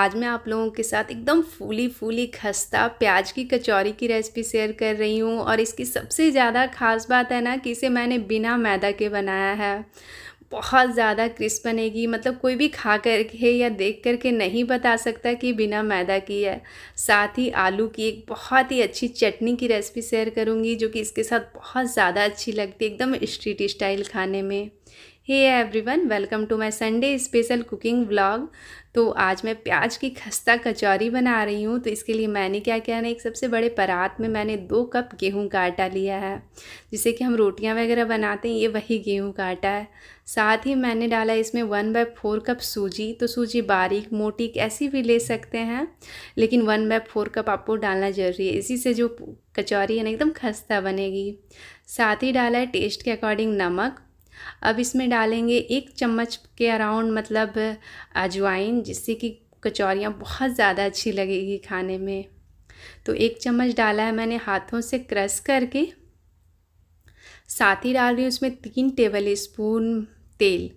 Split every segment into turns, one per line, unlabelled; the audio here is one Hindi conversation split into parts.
आज मैं आप लोगों के साथ एकदम फूली फूली खस्ता प्याज की कचौरी की रेसिपी शेयर कर रही हूँ और इसकी सबसे ज़्यादा ख़ास बात है ना कि इसे मैंने बिना मैदा के बनाया है बहुत ज़्यादा क्रिस्प बनेगी मतलब कोई भी खा करके या देख कर के नहीं बता सकता कि बिना मैदा की है साथ ही आलू की एक बहुत ही अच्छी चटनी की रेसिपी शेयर करूँगी जो कि इसके साथ बहुत ज़्यादा अच्छी लगती है एकदम स्ट्रीट स्टाइल खाने में hey everyone welcome to my Sunday special cooking vlog तो आज मैं प्याज की खस्ता कचौरी बना रही हूँ तो इसके लिए मैंने क्या किया ना एक सबसे बड़े परात में मैंने दो कप गेहूं का आटा लिया है जिसे कि हम रोटियाँ वगैरह बनाते हैं ये वही गेहूं का आटा है साथ ही मैंने डाला इसमें वन बाय फोर कप सूजी तो सूजी बारीक मोटी ऐसी भी ले सकते हैं लेकिन वन बाय फोर कप आपको डालना ज़रूरी है इसी से जो कचौरी है ना एकदम खस्ता बनेगी साथ ही डाला है टेस्ट के अकॉर्डिंग नमक अब इसमें डालेंगे एक चम्मच के अराउंड मतलब अजवाइन जिससे कि कचौरियाँ बहुत ज़्यादा अच्छी लगेगी खाने में तो एक चम्मच डाला है मैंने हाथों से क्रश करके साथ ही डाल रही हूँ उसमें तीन टेबल स्पून तेल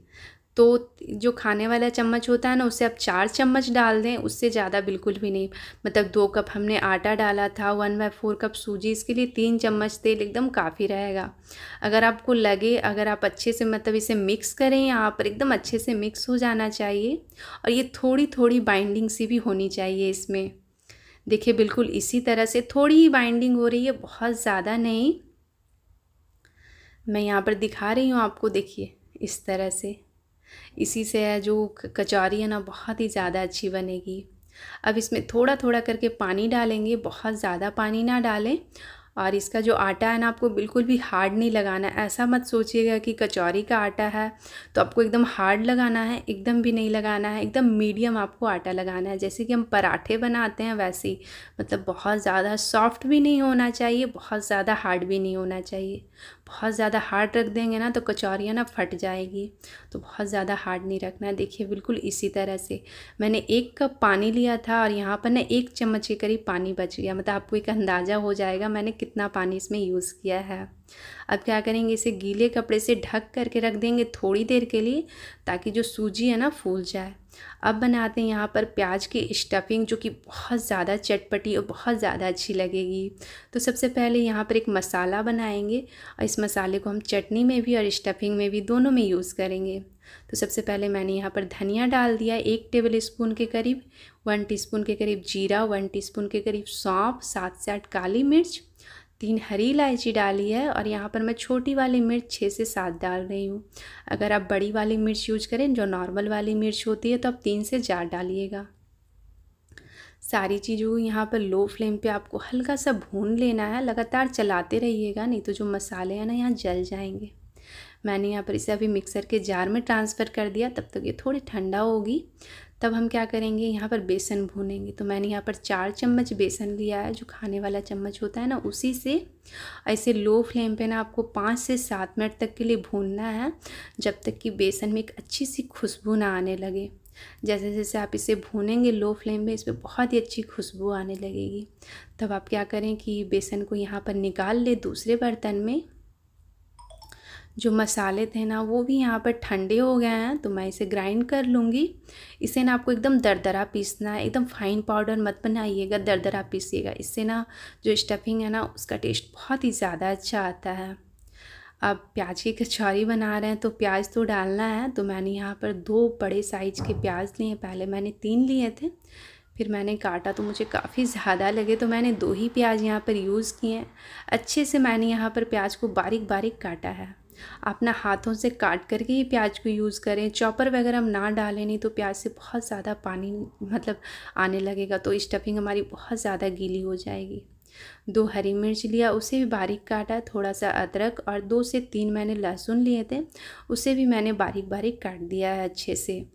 तो जो खाने वाला चम्मच होता है ना उससे आप चार चम्मच डाल दें उससे ज़्यादा बिल्कुल भी नहीं मतलब दो कप हमने आटा डाला था वन बाई फोर कप सूजी इसके लिए तीन चम्मच तेल एकदम काफ़ी रहेगा अगर आपको लगे अगर आप अच्छे से मतलब इसे मिक्स करें यहाँ पर एकदम अच्छे से मिक्स हो जाना चाहिए और ये थोड़ी थोड़ी बाइंडिंग सी भी होनी चाहिए इसमें देखिए बिल्कुल इसी तरह से थोड़ी ही बाइंडिंग हो रही है बहुत ज़्यादा नहीं मैं यहाँ पर दिखा रही हूँ आपको देखिए इस तरह से इसी से है जो कचौरी है ना बहुत ही ज़्यादा अच्छी बनेगी अब इसमें थोड़ा थोड़ा करके पानी डालेंगे बहुत ज़्यादा पानी ना डालें और इसका जो आटा है ना आपको बिल्कुल भी हार्ड नहीं लगाना है ऐसा मत सोचिएगा कि कचौरी का आटा है तो आपको एकदम हार्ड लगाना है एकदम भी नहीं लगाना है एकदम मीडियम आपको आटा लगाना है जैसे कि हम पराठे बनाते हैं वैसे ही मतलब बहुत ज़्यादा सॉफ्ट भी नहीं होना चाहिए बहुत ज़्यादा हार्ड भी नहीं होना चाहिए बहुत ज़्यादा हार्ड रख देंगे ना तो कचौरियाँ ना फट जाएगी तो बहुत ज़्यादा हार्ड नहीं रखना है देखिए बिल्कुल इसी तरह से मैंने एक कप पानी लिया था और यहाँ पर ना एक चम्मच के करीब पानी बच गया मतलब आपको एक अंदाज़ा हो जाएगा मैंने कितना पानी इसमें यूज़ किया है अब क्या करेंगे इसे गीले कपड़े से ढक करके रख देंगे थोड़ी देर के लिए ताकि जो सूजी है ना फूल जाए अब बनाते हैं यहाँ पर प्याज की स्टफिंग जो कि बहुत ज़्यादा चटपटी और बहुत ज़्यादा अच्छी लगेगी तो सबसे पहले यहाँ पर एक मसाला बनाएंगे और इस मसाले को हम चटनी में भी और स्टफिंग में भी दोनों में यूज़ करेंगे तो सबसे पहले मैंने यहाँ पर धनिया डाल दिया एक टेबल स्पून के करीब वन टीस्पून के करीब जीरा वन टीस्पून के करीब सौंफ सात से आठ काली मिर्च तीन हरी इलायची डाली है और यहाँ पर मैं छोटी वाली मिर्च छः से सात डाल रही हूँ अगर आप बड़ी वाली मिर्च यूज करें जो नॉर्मल वाली मिर्च होती है तो आप तीन से चार डालिएगा सारी चीज़ों को यहाँ पर लो फ्लेम पे आपको हल्का सा भून लेना है लगातार चलाते रहिएगा नहीं तो जो मसाले हैं ना यहाँ जल जाएंगे मैंने यहाँ पर इसे अभी मिक्सर के जार में ट्रांसफ़र कर दिया तब तक तो ये थोड़ी ठंडा होगी तब हम क्या करेंगे यहाँ पर बेसन भूनेंगे तो मैंने यहाँ पर चार चम्मच बेसन लिया है जो खाने वाला चम्मच होता है ना उसी से ऐसे लो फ्लेम पे ना आपको पाँच से सात मिनट तक के लिए भूनना है जब तक कि बेसन में एक अच्छी सी खुशबू ना आने लगे जैसे जैसे आप इसे भूनेंगे लो फ्लेम पे इस पर बहुत ही अच्छी खुशबू आने लगेगी तब आप क्या करें कि बेसन को यहाँ पर निकाल ले दूसरे बर्तन में जो मसाले थे ना वो भी यहाँ पर ठंडे हो गए हैं तो मैं इसे ग्राइंड कर लूँगी इसे ना आपको एकदम दरदरा पीसना है एकदम फाइन पाउडर मत बनाइएगा दरदरा पीसिएगा इससे ना जो स्टफिंग है ना उसका टेस्ट बहुत ही ज़्यादा अच्छा आता है अब प्याज की कचौरी बना रहे हैं तो प्याज तो डालना है तो मैंने यहाँ पर दो बड़े साइज के प्याज लिए पहले मैंने तीन लिए थे फिर मैंने काटा तो मुझे काफ़ी ज़्यादा लगे तो मैंने दो ही प्याज यहाँ पर यूज़ किए हैं अच्छे से मैंने यहाँ पर प्याज को बारीक बारीक काटा है अपना हाथों से काट करके ही प्याज को यूज़ करें चॉपर वगैरह हम ना डालें नहीं तो प्याज से बहुत ज़्यादा पानी मतलब आने लगेगा तो स्टफिंग हमारी बहुत ज़्यादा गीली हो जाएगी दो हरी मिर्च लिया उसे भी बारीक काटा थोड़ा सा अदरक और दो से तीन मैंने लहसुन लिए थे उसे भी मैंने बारीक बारीक काट दिया है अच्छे से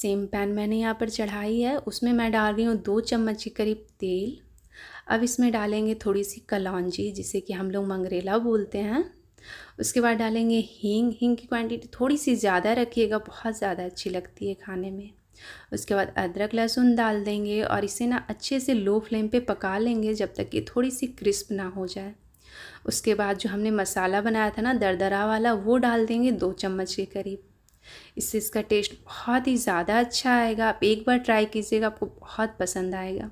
सेम पैन मैंने यहाँ पर चढ़ाई है उसमें मैं डाल रही हूँ दो चम्मच के करीब तेल अब इसमें डालेंगे थोड़ी सी कलौजी जिसे कि हम लोग मंगरेला बोलते हैं उसके बाद डालेंगे हींग हींग की क्वांटिटी थोड़ी सी ज़्यादा रखिएगा बहुत ज़्यादा अच्छी लगती है खाने में उसके बाद अदरक लहसुन डाल देंगे और इसे ना अच्छे से लो फ्लेम पे पका लेंगे जब तक ये थोड़ी सी क्रिस्प ना हो जाए उसके बाद जो हमने मसाला बनाया था ना दरदरा वाला वो डाल देंगे दो चम्मच के करीब इससे इसका टेस्ट बहुत ही ज़्यादा अच्छा आएगा आप एक बार ट्राई कीजिएगा आपको बहुत पसंद आएगा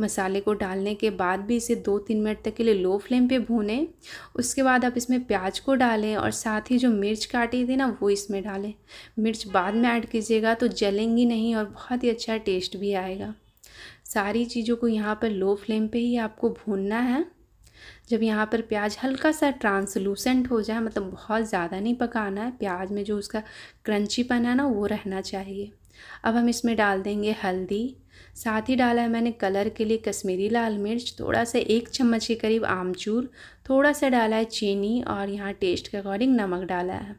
मसाले को डालने के बाद भी इसे दो तीन मिनट तक के लिए लो फ्लेम पे भूनें उसके बाद आप इसमें प्याज को डालें और साथ ही जो मिर्च काटी थी ना वो इसमें डालें मिर्च बाद में ऐड कीजिएगा तो जलेंगी नहीं और बहुत ही अच्छा टेस्ट भी आएगा सारी चीज़ों को यहाँ पर लो फ्लेम पे ही आपको भूनना है जब यहाँ पर प्याज हल्का सा ट्रांसलूसेंट हो जाए मतलब बहुत ज़्यादा नहीं पकाना है प्याज में जो उसका क्रंचीपन है ना वो रहना चाहिए अब हम इसमें डाल देंगे हल्दी साथ ही डाला है मैंने कलर के लिए कश्मीरी लाल मिर्च थोड़ा सा एक चम्मच के करीब आमचूर थोड़ा सा डाला है चीनी और यहाँ टेस्ट के अकॉर्डिंग नमक डाला है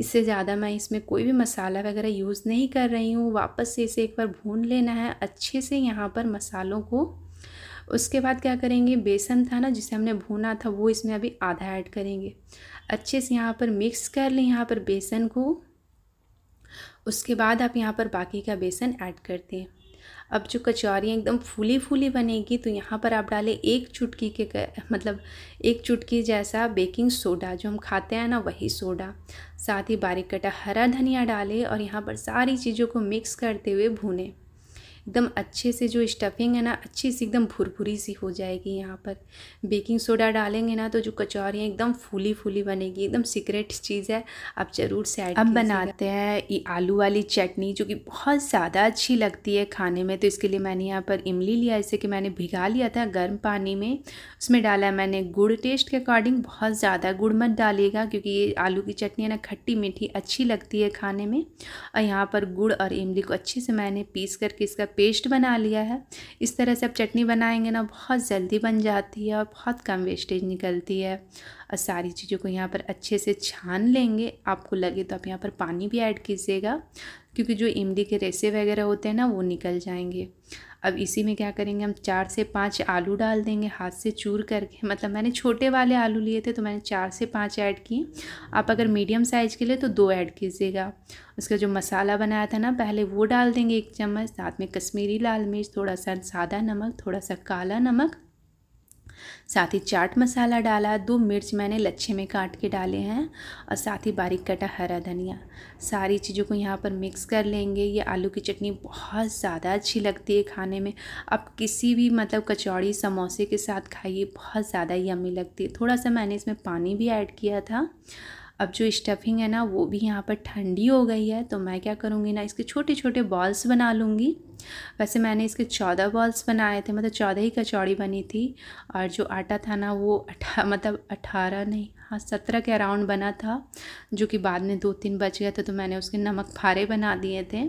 इससे ज़्यादा मैं इसमें कोई भी मसाला वगैरह यूज़ नहीं कर रही हूँ वापस से इसे एक बार भून लेना है अच्छे से यहाँ पर मसालों को उसके बाद क्या करेंगे बेसन था ना जिसे हमने भूना था वो इसमें अभी आधा ऐड करेंगे अच्छे से यहाँ पर मिक्स कर लें यहाँ पर बेसन को उसके बाद आप यहाँ पर बाकी का बेसन ऐड करते हैं अब जो कचौरियाँ एकदम फूली फूली बनेगी तो यहाँ पर आप डालें एक चुटकी के मतलब एक चुटकी जैसा बेकिंग सोडा जो हम खाते हैं ना वही सोडा साथ ही बारीक कटा हरा धनिया डालें और यहाँ पर सारी चीज़ों को मिक्स करते हुए भूनें एकदम अच्छे से जो स्टफिंग है ना अच्छी सी एकदम भुरभुरी सी हो जाएगी यहाँ पर बेकिंग सोडा डालेंगे ना तो जो कचौरियाँ एकदम फूली फूली बनेगी एकदम सीक्रेट चीज़ है आप ज़रूर से अब बनाते हैं ये आलू वाली चटनी जो कि बहुत ज़्यादा अच्छी लगती है खाने में तो इसके लिए मैंने यहाँ पर इमली लिया इसे कि मैंने भिगा लिया था गर्म पानी में उसमें डाला मैंने गुड़ टेस्ट के अकॉर्डिंग बहुत ज़्यादा गुड़ मत डालिएगा क्योंकि ये आलू की चटनी है ना खट्टी मीठी अच्छी लगती है खाने में और यहाँ पर गुड़ और इमली को अच्छे से मैंने पीस करके इसका पेस्ट बना लिया है इस तरह से आप चटनी बनाएंगे ना बहुत जल्दी बन जाती है और बहुत कम वेस्टेज निकलती है और सारी चीज़ों को यहाँ पर अच्छे से छान लेंगे आपको लगे तो आप यहाँ पर पानी भी ऐड कीजिएगा क्योंकि जो इमली के रेसे वगैरह होते हैं ना वो निकल जाएंगे अब इसी में क्या करेंगे हम चार से पाँच आलू डाल देंगे हाथ से चूर करके मतलब मैंने छोटे वाले आलू लिए थे तो मैंने चार से पाँच ऐड किए आप अगर मीडियम साइज़ के लिए तो दो ऐड कीजिएगा उसका जो मसाला बनाया था ना पहले वो डाल देंगे एक चम्मच साथ में कश्मीरी लाल मिर्च थोड़ा सा सादा नमक थोड़ा सा काला नमक साथ ही चाट मसाला डाला दो मिर्च मैंने लच्छे में काट के डाले हैं और साथ ही बारीक कटा हरा धनिया सारी चीज़ों को यहाँ पर मिक्स कर लेंगे ये आलू की चटनी बहुत ज़्यादा अच्छी लगती है खाने में आप किसी भी मतलब कचौड़ी समोसे के साथ खाइए बहुत ज़्यादा यमी लगती है थोड़ा सा मैंने इसमें पानी भी ऐड किया था अब जो स्टफिंग है ना वो भी यहाँ पर ठंडी हो गई है तो मैं क्या करूँगी ना इसके छोटे छोटे बॉल्स बना लूँगी वैसे मैंने इसके चौदह बॉल्स बनाए थे मतलब चौदह ही कचौड़ी बनी थी और जो आटा था ना वो अठा मतलब अठारह नहीं हाँ सत्रह के अराउंड बना था जो कि बाद में दो तीन बच गया था तो मैंने उसके नमक फारे बना दिए थे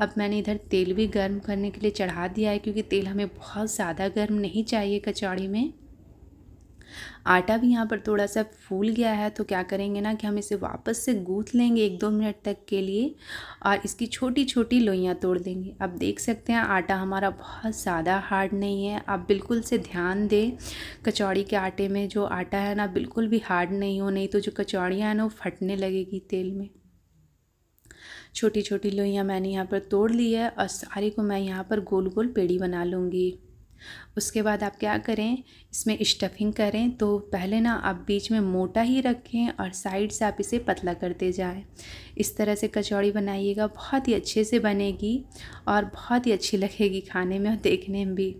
अब मैंने इधर तेल भी गर्म करने के लिए चढ़ा दिया है क्योंकि तेल हमें बहुत ज़्यादा गर्म नहीं चाहिए कचौड़ी में आटा भी यहाँ पर थोड़ा सा फूल गया है तो क्या करेंगे ना कि हम इसे वापस से गूँथ लेंगे एक दो मिनट तक के लिए और इसकी छोटी छोटी लोइयाँ तोड़ देंगे अब देख सकते हैं आटा हमारा बहुत ज़्यादा हार्ड नहीं है आप बिल्कुल से ध्यान दें कचौड़ी के आटे में जो आटा है ना बिल्कुल भी हार्ड नहीं हो नहीं तो जो कचौड़ियाँ हैं ना वो फटने लगेगी तेल में छोटी छोटी लोइयाँ मैंने यहाँ पर तोड़ ली है और सारे को मैं यहाँ पर गोल गोल पेड़ी बना लूँगी उसके बाद आप क्या करें इसमें स्टफिंग करें तो पहले ना आप बीच में मोटा ही रखें और साइड से आप इसे पतला करते जाएं इस तरह से कचौड़ी बनाइएगा बहुत ही अच्छे से बनेगी और बहुत ही अच्छी लगेगी खाने में और देखने में भी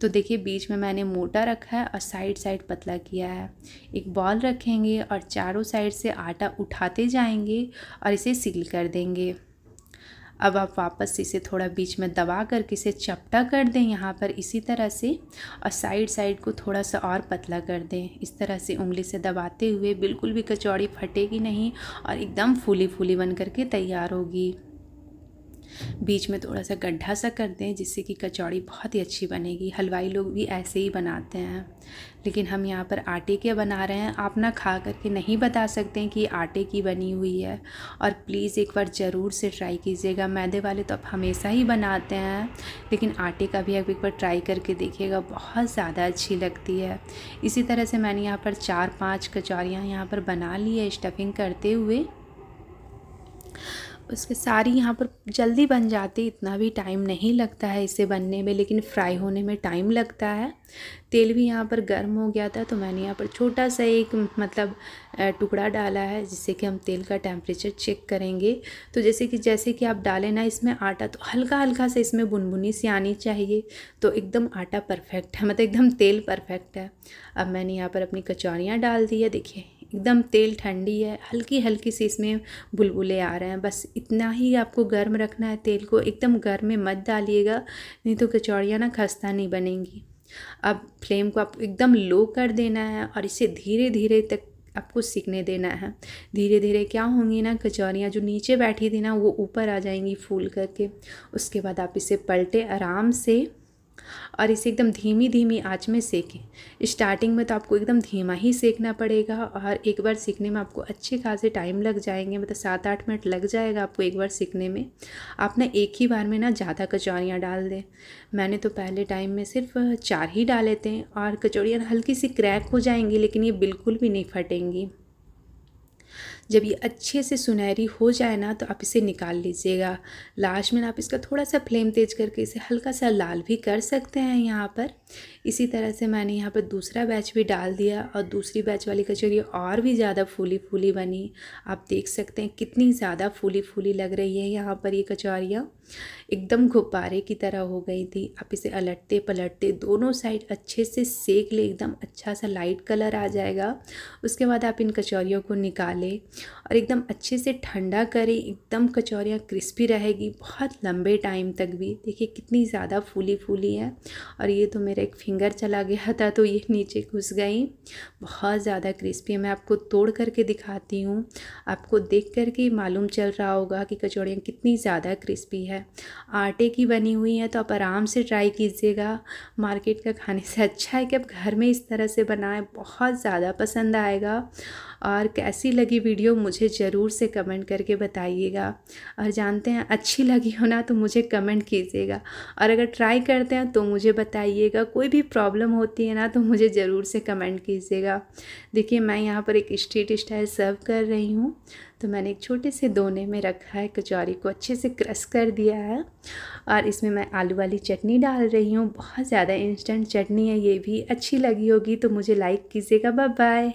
तो देखिए बीच में मैंने मोटा रखा है और साइड साइड पतला किया है एक बॉल रखेंगे और चारों साइड से आटा उठाते जाएंगे और इसे सील कर देंगे अब आप वापस इसे थोड़ा बीच में दबा कर इसे चपटा कर दें यहाँ पर इसी तरह से और साइड साइड को थोड़ा सा और पतला कर दें इस तरह से उंगली से दबाते हुए बिल्कुल भी कचौड़ी फटेगी नहीं और एकदम फूली फूली बन करके तैयार होगी बीच में थोड़ा सा गड्ढा सा कर दें जिससे कि कचौड़ी बहुत ही अच्छी बनेगी हलवाई लोग भी ऐसे ही बनाते हैं लेकिन हम यहाँ पर आटे के बना रहे हैं आप ना खा करके नहीं बता सकते कि आटे की बनी हुई है और प्लीज़ एक बार ज़रूर से ट्राई कीजिएगा मैदे वाले तो आप हमेशा ही बनाते हैं लेकिन आटे का भी आप एक बार ट्राई करके देखिएगा बहुत ज़्यादा अच्छी लगती है इसी तरह से मैंने यहाँ पर चार पाँच कचौरियाँ यहाँ पर बना ली है स्टफिंग करते हुए उसके सारी यहाँ पर जल्दी बन जाती इतना भी टाइम नहीं लगता है इसे बनने में लेकिन फ्राई होने में टाइम लगता है तेल भी यहाँ पर गर्म हो गया था तो मैंने यहाँ पर छोटा सा एक मतलब टुकड़ा डाला है जिससे कि हम तेल का टेम्परेचर चेक करेंगे तो जैसे कि जैसे कि आप डालें ना इसमें आटा तो हल्का हल्का से इसमें बुनबुनी सी आनी चाहिए तो एकदम आटा परफेक्ट है मतलब एकदम तेल परफेक्ट है अब मैंने यहाँ पर अपनी कचौड़ियाँ डाल दी है देखिए एकदम तेल ठंडी है हल्की हल्की सी इसमें बुलबुले आ रहे हैं बस इतना ही आपको गर्म रखना है तेल को एकदम गर्म में मत डालिएगा नहीं तो कचौड़ियाँ ना खस्ता नहीं बनेंगी अब फ्लेम को आप एकदम लो कर देना है और इसे धीरे धीरे तक आपको सीखने देना है धीरे धीरे क्या होंगी ना कचौरियाँ जो नीचे बैठी थी ना वो ऊपर आ जाएंगी फूल करके उसके बाद आप इसे पलटे आराम से और इसे एकदम धीमी धीमी आँच में सेकें स्टार्टिंग में तो आपको एकदम धीमा ही सेकना पड़ेगा और एक बार सीखने में आपको अच्छे खासे टाइम लग जाएंगे मतलब सात आठ मिनट लग जाएगा आपको एक बार सीखने में आप ना एक ही बार में ना ज़्यादा कचौरियाँ डाल दें मैंने तो पहले टाइम में सिर्फ चार ही डाले थे और कचौड़ियाँ हल्की सी क्रैक हो जाएंगी लेकिन ये बिल्कुल भी नहीं फटेंगी जब ये अच्छे से सुनहरी हो जाए ना तो आप इसे निकाल लीजिएगा लास्ट में आप इसका थोड़ा सा फ्लेम तेज करके इसे हल्का सा लाल भी कर सकते हैं यहाँ पर इसी तरह से मैंने यहाँ पर दूसरा बैच भी डाल दिया और दूसरी बैच वाली कचौरी और भी ज़्यादा फूली फूली बनी आप देख सकते हैं कितनी ज़्यादा फूली फूली लग रही है यहाँ पर ये यह कचौरियाँ एकदम गुब्बारे की तरह हो गई थी आप इसे अलटते पलटते दोनों साइड अच्छे से सेक ले एकदम अच्छा सा लाइट कलर आ जाएगा उसके बाद आप इन कचौरियों को निकालें और एकदम अच्छे से ठंडा करें एकदम कचौरियाँ क्रिस्पी रहेगी बहुत लंबे टाइम तक भी देखिए कितनी ज़्यादा फूली फूली है और ये तो मेरा एक फिंगर चला गया था तो ये नीचे घुस गई बहुत ज़्यादा क्रिस्पी है मैं आपको तोड़ करके दिखाती हूँ आपको देख करके मालूम चल रहा होगा कि कचौड़ियाँ कितनी ज़्यादा क्रिस्पी है आटे की बनी हुई है तो आप आराम से ट्राई कीजिएगा मार्केट का खाने से अच्छा है कि आप घर में इस तरह से बनाएं बहुत ज़्यादा पसंद आएगा और कैसी लगी वीडियो मुझे ज़रूर से कमेंट करके बताइएगा और जानते हैं अच्छी लगी हो ना तो मुझे कमेंट कीजिएगा और अगर ट्राई करते हैं तो मुझे बताइएगा कोई भी प्रॉब्लम होती है ना तो मुझे ज़रूर से कमेंट कीजिएगा देखिए मैं यहाँ पर एक स्ट्रीट स्टाइल सर्व कर रही हूँ तो मैंने एक छोटे से दोने में रखा है कचौरी को अच्छे से क्रश कर दिया है और इसमें मैं आलू वाली चटनी डाल रही हूँ बहुत ज़्यादा इंस्टेंट चटनी है ये भी अच्छी लगी होगी तो मुझे लाइक कीजिएगा बाय बाय